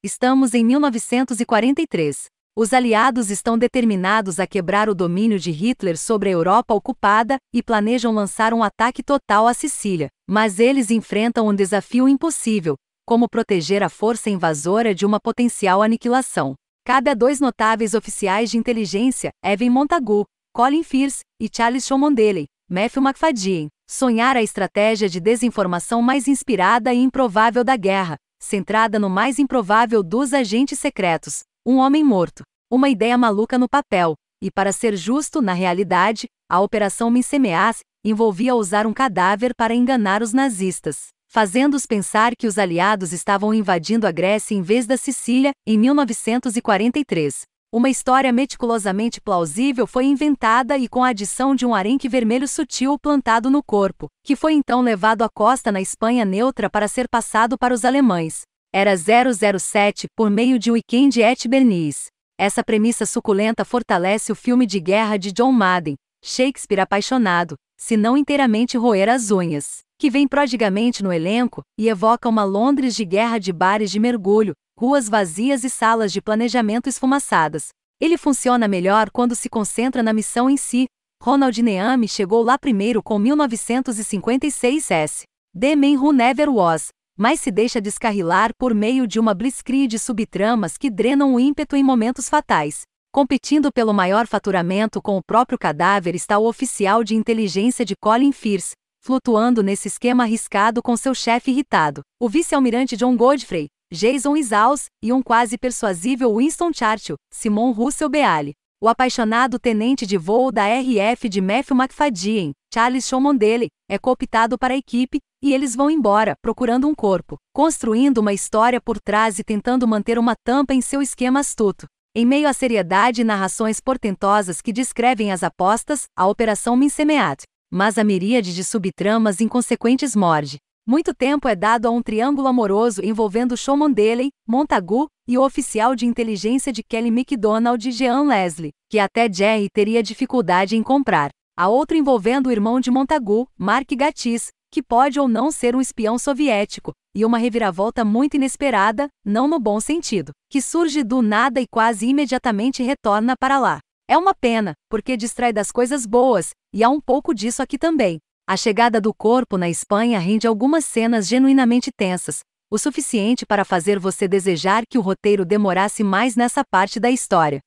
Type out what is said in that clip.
Estamos em 1943. Os aliados estão determinados a quebrar o domínio de Hitler sobre a Europa ocupada e planejam lançar um ataque total à Sicília, mas eles enfrentam um desafio impossível: como proteger a força invasora de uma potencial aniquilação. Cabe a dois notáveis oficiais de inteligência, Evan Montagu, Colin Firth e Charles Cholmondeley, Matthew McFadden sonhar a estratégia de desinformação mais inspirada e improvável da guerra, centrada no mais improvável dos agentes secretos, um homem morto, uma ideia maluca no papel, e para ser justo, na realidade, a Operação Mincemeas envolvia usar um cadáver para enganar os nazistas, fazendo-os pensar que os aliados estavam invadindo a Grécia em vez da Sicília, em 1943. Uma história meticulosamente plausível foi inventada e com a adição de um arenque vermelho sutil plantado no corpo, que foi então levado à costa na Espanha neutra para ser passado para os alemães. Era 007 por meio de Weekend et Bernice. Essa premissa suculenta fortalece o filme de guerra de John Madden, Shakespeare apaixonado, se não inteiramente roer as unhas, que vem prodigamente no elenco e evoca uma Londres de guerra de bares de mergulho, ruas vazias e salas de planejamento esfumaçadas. Ele funciona melhor quando se concentra na missão em si. Ronald Neame chegou lá primeiro com 1956 S. The Man Who Never Was, mas se deixa descarrilar por meio de uma blitzkrieg de subtramas que drenam o ímpeto em momentos fatais. Competindo pelo maior faturamento com o próprio cadáver está o oficial de inteligência de Colin Firth, flutuando nesse esquema arriscado com seu chefe irritado, o vice-almirante John Godfrey, Jason Isals e um quase persuasível Winston Churchill, Simon Russell Beale. O apaixonado tenente de voo da RF de Matthew McFadyen, Charles Chomondele, é cooptado para a equipe, e eles vão embora, procurando um corpo, construindo uma história por trás e tentando manter uma tampa em seu esquema astuto. Em meio à seriedade e narrações portentosas que descrevem as apostas, a Operação Minsemeat, mas a miríade de subtramas inconsequentes morde. Muito tempo é dado a um triângulo amoroso envolvendo Showman Deley, Montagu e o oficial de inteligência de Kelly e Jean Leslie, que até Jerry teria dificuldade em comprar. A outro envolvendo o irmão de Montagu, Mark Gatiss, que pode ou não ser um espião soviético, e uma reviravolta muito inesperada, não no bom sentido, que surge do nada e quase imediatamente retorna para lá. É uma pena, porque distrai das coisas boas, e há um pouco disso aqui também. A chegada do corpo na Espanha rende algumas cenas genuinamente tensas, o suficiente para fazer você desejar que o roteiro demorasse mais nessa parte da história.